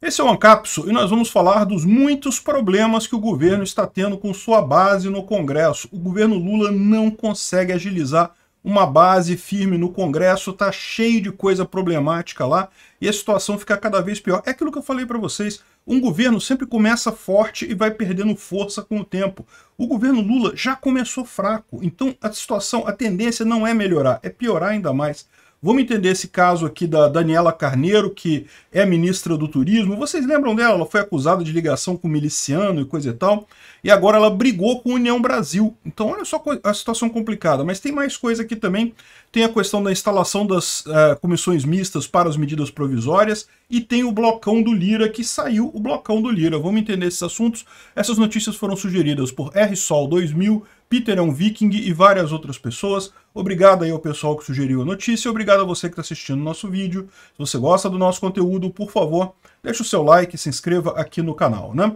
Esse é o Ancapso e nós vamos falar dos muitos problemas que o governo está tendo com sua base no Congresso. O governo Lula não consegue agilizar uma base firme no Congresso, tá cheio de coisa problemática lá e a situação fica cada vez pior. É aquilo que eu falei para vocês, um governo sempre começa forte e vai perdendo força com o tempo. O governo Lula já começou fraco, então a situação, a tendência não é melhorar, é piorar ainda mais. Vamos entender esse caso aqui da Daniela Carneiro, que é ministra do Turismo. Vocês lembram dela? Ela foi acusada de ligação com miliciano e coisa e tal. E agora ela brigou com a União Brasil. Então, olha só a situação complicada. Mas tem mais coisa aqui também. Tem a questão da instalação das uh, comissões mistas para as medidas provisórias. E tem o blocão do Lira, que saiu o blocão do Lira. Vamos entender esses assuntos. Essas notícias foram sugeridas por RSOL 2000 Peter é um viking e várias outras pessoas. Obrigado aí ao pessoal que sugeriu a notícia, obrigado a você que está assistindo o nosso vídeo. Se você gosta do nosso conteúdo, por favor, deixe o seu like e se inscreva aqui no canal, né?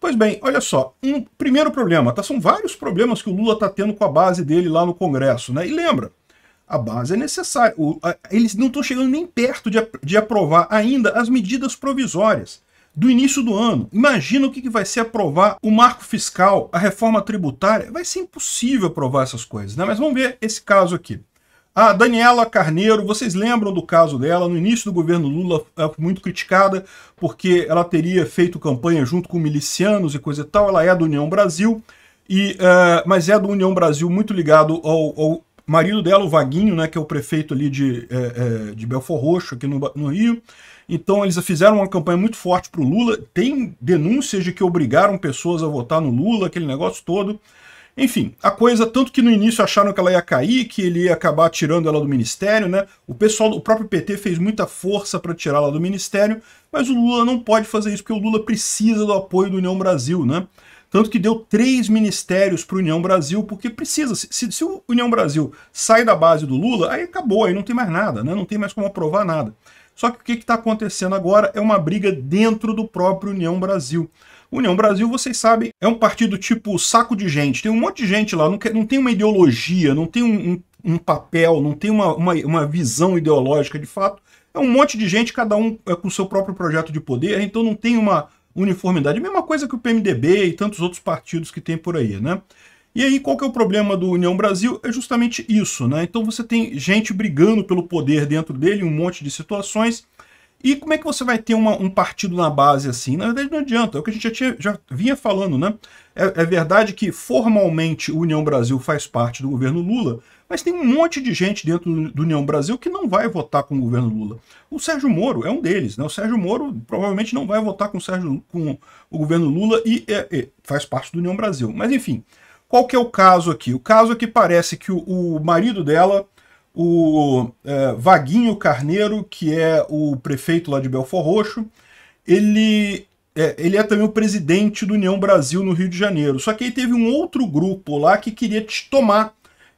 Pois bem, olha só, um primeiro problema, tá? São vários problemas que o Lula está tendo com a base dele lá no Congresso, né? E lembra, a base é necessária. O, a, eles não estão chegando nem perto de, de aprovar ainda as medidas provisórias do início do ano. Imagina o que vai ser aprovar o marco fiscal, a reforma tributária. Vai ser impossível aprovar essas coisas, né? Mas vamos ver esse caso aqui. A ah, Daniela Carneiro, vocês lembram do caso dela? No início do governo Lula, ela foi muito criticada porque ela teria feito campanha junto com milicianos e coisa e tal. Ela é do União Brasil, e, uh, mas é do União Brasil muito ligado ao, ao, marido dela, o Vaguinho, né, que é o prefeito ali de, é, é, de Belfor Roxo, aqui no, no Rio. Então eles fizeram uma campanha muito forte para o Lula. Tem denúncias de que obrigaram pessoas a votar no Lula, aquele negócio todo. Enfim, a coisa, tanto que no início acharam que ela ia cair, que ele ia acabar tirando ela do ministério, né? O pessoal, o próprio PT fez muita força para tirá-la do ministério, mas o Lula não pode fazer isso, porque o Lula precisa do apoio do União Brasil, né? Tanto que deu três ministérios para União Brasil, porque precisa. Se, se, se o União Brasil sai da base do Lula, aí acabou, aí não tem mais nada, né? Não tem mais como aprovar nada. Só que o que está acontecendo agora é uma briga dentro do próprio União Brasil. União Brasil, vocês sabem, é um partido tipo saco de gente. Tem um monte de gente lá, não, quer, não tem uma ideologia, não tem um, um, um papel, não tem uma, uma, uma visão ideológica de fato. É um monte de gente, cada um é com o seu próprio projeto de poder, então não tem uma uniformidade. Mesma coisa que o PMDB e tantos outros partidos que tem por aí, né? E aí, qual que é o problema do União Brasil? É justamente isso, né? Então você tem gente brigando pelo poder dentro dele, um monte de situações. E como é que você vai ter uma, um partido na base assim? Na verdade, não adianta. É o que a gente já, tinha, já vinha falando, né? É, é, verdade que formalmente o União Brasil faz parte do governo Lula, mas tem um monte de gente dentro do União Brasil que não vai votar com o governo Lula. O Sérgio Moro é um deles, né? O Sérgio Moro provavelmente não vai votar com o, Sérgio, com o governo Lula e é, é, faz parte do União Brasil. Mas enfim, qual que é o caso aqui? O caso é que parece que o, o marido dela, o é, Vaguinho Carneiro, que é o prefeito lá de Belfor Roxo, ele é, ele é também o presidente do União Brasil no Rio de Janeiro. Só que aí teve um outro grupo lá que queria tomar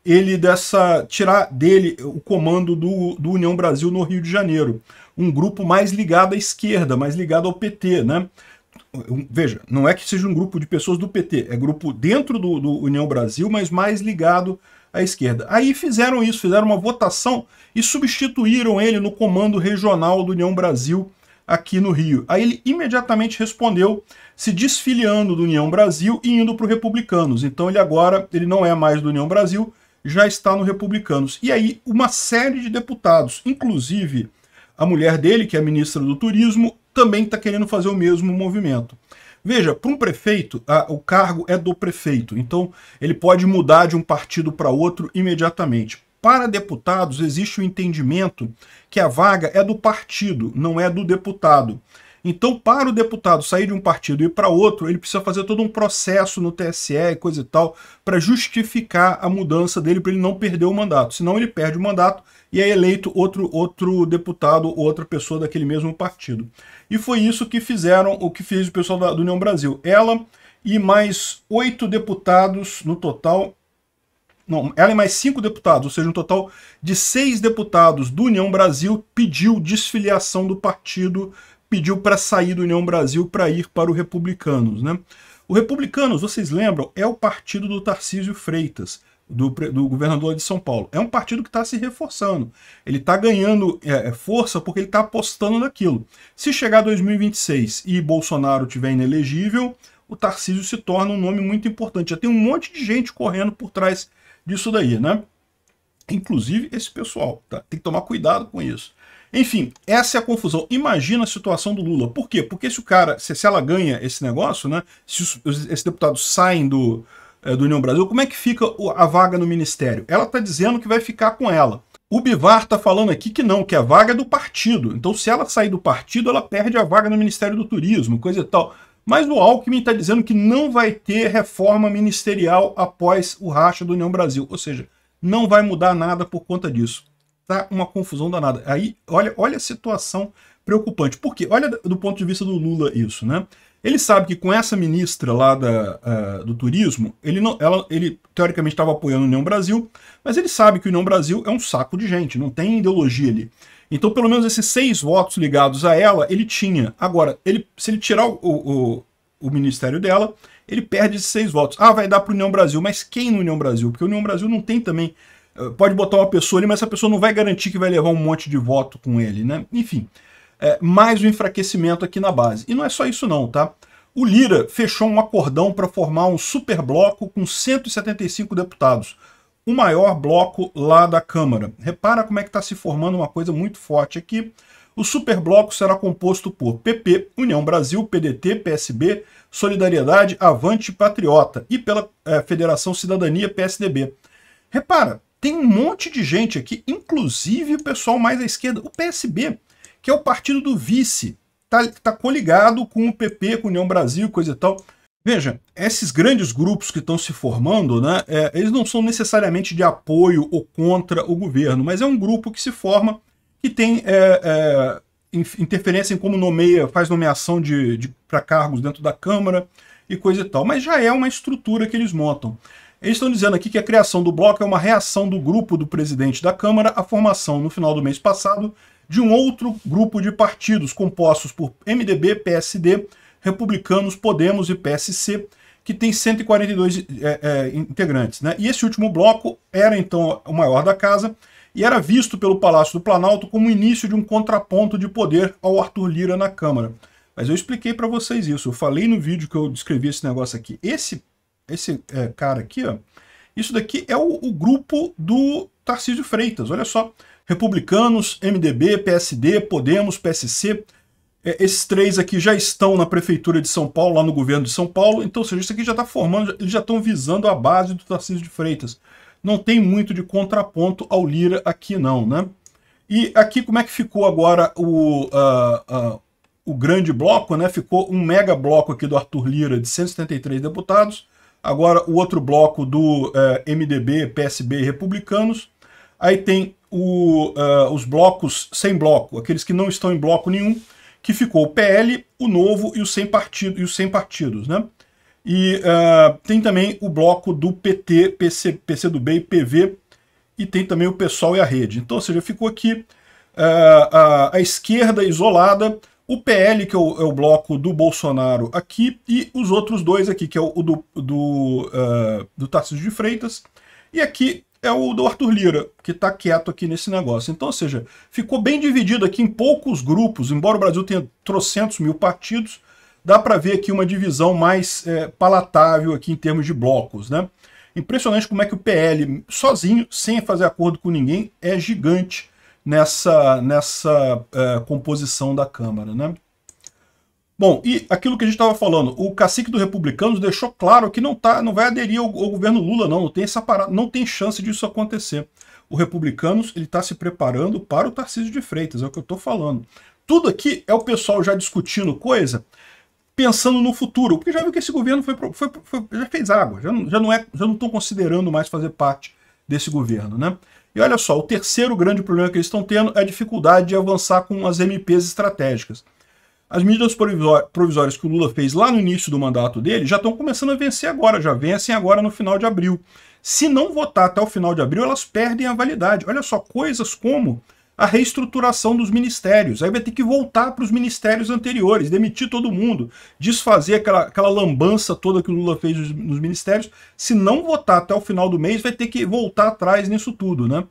ele dessa. tirar dele o comando do, do União Brasil no Rio de Janeiro. Um grupo mais ligado à esquerda, mais ligado ao PT, né? veja, não é que seja um grupo de pessoas do PT, é grupo dentro do, do, União Brasil, mas mais ligado à esquerda. Aí fizeram isso, fizeram uma votação e substituíram ele no comando regional do União Brasil aqui no Rio. Aí ele imediatamente respondeu se desfiliando do União Brasil e indo para o Republicanos. Então ele agora ele não é mais do União Brasil, já está no Republicanos. E aí uma série de deputados, inclusive a mulher dele, que é ministra do Turismo, também está querendo fazer o mesmo movimento. Veja, para um prefeito, a, o cargo é do prefeito, então ele pode mudar de um partido para outro imediatamente. Para deputados, existe o entendimento que a vaga é do partido, não é do deputado. Então, para o deputado sair de um partido e ir para outro, ele precisa fazer todo um processo no TSE e coisa e tal, para justificar a mudança dele, para ele não perder o mandato. Senão, ele perde o mandato e é eleito outro, outro deputado ou outra pessoa daquele mesmo partido. E foi isso que fizeram, o que fez o pessoal da, do União Brasil. Ela e mais oito deputados no total, não, ela e mais cinco deputados, ou seja, um total de seis deputados do União Brasil pediu desfiliação do partido pediu para sair do União Brasil para ir para o Republicanos. Né? O Republicanos, vocês lembram, é o partido do Tarcísio Freitas, do, do governador de São Paulo. É um partido que está se reforçando. Ele está ganhando é, é, força porque ele está apostando naquilo. Se chegar 2026 e Bolsonaro tiver inelegível, o Tarcísio se torna um nome muito importante. Já tem um monte de gente correndo por trás disso daí, né? Inclusive esse pessoal, tá? Tem que tomar cuidado com isso. Enfim, essa é a confusão. Imagina a situação do Lula. Por quê? Porque se o cara, se, se ela ganha esse negócio, né? Se os, os, esses deputados saem do, é, do União Brasil, como é que fica a vaga no ministério? Ela está dizendo que vai ficar com ela. O Bivar está falando aqui que não, que a vaga é do partido. Então, se ela sair do partido, ela perde a vaga no Ministério do Turismo, coisa e tal. Mas o Alckmin está dizendo que não vai ter reforma ministerial após o racha do União Brasil. Ou seja, não vai mudar nada por conta disso tá uma confusão danada. Aí, olha, olha a situação preocupante. porque Olha do ponto de vista do Lula isso, né? Ele sabe que com essa ministra lá da, uh, do turismo, ele, não, ela, ele teoricamente estava apoiando o União Brasil, mas ele sabe que o União Brasil é um saco de gente, não tem ideologia ali. Então, pelo menos esses seis votos ligados a ela, ele tinha. Agora, ele, se ele tirar o, o, o ministério dela, ele perde esses seis votos. Ah, vai dar para o União Brasil, mas quem no União Brasil? Porque o União Brasil não tem também eh, pode botar uma pessoa ali, mas essa pessoa não vai garantir que vai levar um monte de voto com ele, né? Enfim, é, mais um enfraquecimento aqui na base. E não é só isso não, tá? O Lira fechou um acordão para formar um super bloco com 175 deputados, o maior bloco lá da Câmara. Repara como é que está se formando uma coisa muito forte aqui. O superbloco será composto por PP, União Brasil, PDT, PSB, Solidariedade, Avante Patriota e pela é, Federação Cidadania PSDB. Repara, tem um monte de gente aqui, inclusive o pessoal mais à esquerda, o PSB, que é o partido do vice, tá, tá coligado com o PP, com União Brasil, coisa e tal. Veja, esses grandes grupos que estão se formando, né, é, eles não são necessariamente de apoio ou contra o governo, mas é um grupo que se forma que tem é, é, interferência em como nomeia, faz nomeação de, de para cargos dentro da Câmara e coisa e tal. Mas já é uma estrutura que eles montam. Eles estão dizendo aqui que a criação do bloco é uma reação do grupo do presidente da Câmara à formação, no final do mês passado, de um outro grupo de partidos compostos por MDB, PSD, Republicanos, Podemos e PSC, que tem 142 é, é, integrantes. Né? E esse último bloco era então o maior da casa e era visto pelo Palácio do Planalto como o início de um contraponto de poder ao Arthur Lira na Câmara. Mas eu expliquei para vocês isso, eu falei no vídeo que eu descrevi esse negócio aqui. Esse esse é, cara aqui, ó, isso daqui é o, o grupo do Tarcísio Freitas, olha só. Republicanos, MDB, PSD, Podemos, PSC, é, esses três aqui já estão na prefeitura de São Paulo, lá no governo de São Paulo, então seja, isso aqui já está formando, eles já estão visando a base do Tarcísio de Freitas. Não tem muito de contraponto ao Lira aqui não, né? E aqui como é que ficou agora o, uh, uh, o grande bloco, né? Ficou um mega bloco aqui do Arthur Lira de 173 deputados, Agora, o outro bloco do uh, eh, MDB, PSB e Republicanos. Aí tem o, uh, os blocos sem bloco, aqueles que não estão em bloco nenhum, que ficou o PL, o Novo e, o sem partido, e os sem partidos. Né? E uh, tem também o bloco do PT, PC, PCdoB e PV, e tem também o pessoal e a Rede. Então, ou seja, ficou aqui a, a esquerda isolada, o PL, que é o, é o, bloco do Bolsonaro aqui, e os outros dois aqui, que é o, o do, do, uh, do Tarcísio de Freitas, e aqui é o do Arthur Lira, que está quieto aqui nesse negócio. Então, ou seja, ficou bem dividido aqui em poucos grupos, embora o Brasil tenha trocentos mil partidos, dá para ver aqui uma divisão mais é, palatável aqui em termos de blocos, né? Impressionante como é que o PL, sozinho, sem fazer acordo com ninguém, é gigante nessa, nessa uh, composição da Câmara. Né? Bom, e aquilo que a gente estava falando, o cacique do Republicanos deixou claro que não, tá, não vai aderir ao, ao governo Lula, não, não tem, essa parada, não tem chance disso acontecer. O Republicanos ele está se preparando para o Tarcísio de Freitas, é o que eu estou falando. Tudo aqui é o pessoal já discutindo coisa, pensando no futuro, porque já viu que esse governo foi, foi, foi já fez água, já não, já não é, já não estão considerando mais fazer parte desse governo, né? E olha só, o terceiro grande problema que eles estão tendo é a dificuldade de avançar com as MPs estratégicas. As medidas provisórias que o Lula fez lá no início do mandato dele já estão começando a vencer agora, já vencem agora no final de abril. Se não votar até o final de abril, elas perdem a validade. Olha só, coisas como a reestruturação dos ministérios. Aí vai ter que voltar para os ministérios anteriores, demitir todo mundo, desfazer aquela, aquela lambança toda que o Lula fez nos ministérios. Se não votar até o final do mês, vai ter que voltar atrás nisso tudo, né?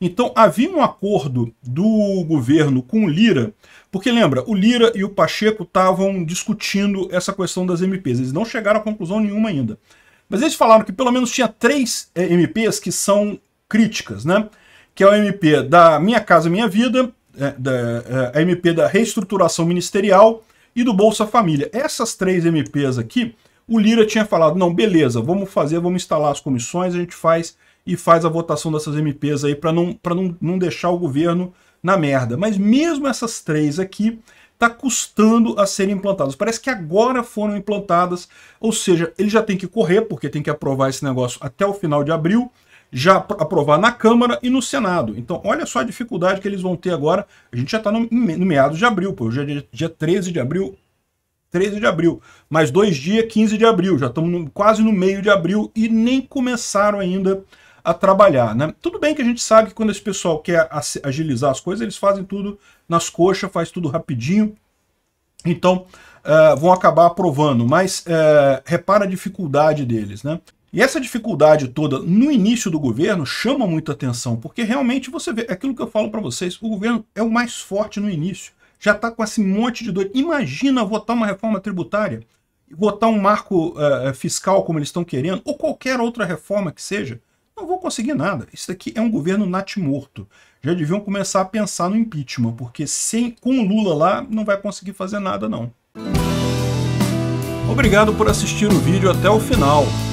Então havia um acordo do governo com o Lira, porque lembra, o Lira e o Pacheco estavam discutindo essa questão das MPs, eles não chegaram a conclusão nenhuma ainda. Mas eles falaram que pelo menos tinha três eh, MPs que são críticas, né? que é o MP da Minha Casa Minha Vida, é, a é, MP da Reestruturação Ministerial e do Bolsa Família. Essas três MPs aqui, o Lira tinha falado, não, beleza, vamos fazer, vamos instalar as comissões, a gente faz e faz a votação dessas MPs aí para não, não, não deixar o governo na merda. Mas mesmo essas três aqui, está custando a serem implantadas. Parece que agora foram implantadas, ou seja, ele já tem que correr, porque tem que aprovar esse negócio até o final de abril já aprovar na Câmara e no Senado. Então, olha só a dificuldade que eles vão ter agora. A gente já está no, no, meados de abril, pô. Hoje é dia, dia 13 de abril. 13 de abril. Mais dois dias, 15 de abril. Já estamos quase no meio de abril e nem começaram ainda a trabalhar. Né? Tudo bem que a gente sabe que quando esse pessoal quer agilizar as coisas, eles fazem tudo nas coxas, faz tudo rapidinho. Então, uh, vão acabar aprovando, mas uh, repara a dificuldade deles. Né? E essa dificuldade toda no início do governo chama muita atenção, porque realmente você vê, é aquilo que eu falo para vocês, o governo é o mais forte no início. Já está com esse monte de doido. Imagina votar uma reforma tributária, votar um marco uh, fiscal como eles estão querendo, ou qualquer outra reforma que seja. Não vou conseguir nada. Isso aqui é um governo natimorto. Já deviam começar a pensar no impeachment, porque sem com Lula lá não vai conseguir fazer nada não. Obrigado por assistir o vídeo até o final.